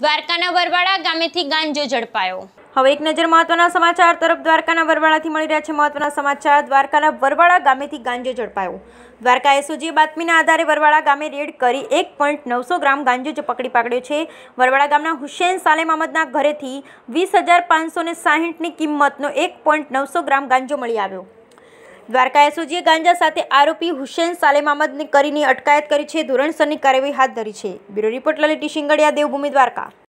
દ્વારકાના વરવાડા ગામેથી ગાંજો ઝડપાયો હવે એક નજર મહત્વના સમાચાર તરફ દ્વારકાના વરવાડાથી મળી રહ્યા છે મહત્વના સમાચાર દ્વારકાના વરવાડા ગામેથી ગાંજો ઝડપાયો દ્વારકા એસઓજીએ બાતમીના આધારે વરવાડા ગામે રેડ કરી એક પોઈન્ટ નવસો ગ્રામ ગાંજો પકડી પાડ્યો છે વરવાડા ગામના હુસેન સાલેમ અહમદના ઘરેથી વીસ હજાર પાંચસો ને સાહીઠની કિંમતનો એક પોઈન્ટ નવસો ગ્રામ ગાંજો મળી આવ્યો દ્વારકા એસઓજીએ ગાંજા સાથે આરોપી હુસેન સાલેમ અહમદને કરીને અટકાયત કરી છે ધોરણસરની કાર્યવાહી હાથ ધરી છે બ્યુરો રિપોર્ટ લલિતી શિંગડિયા દેવભૂમિ દ્વારકા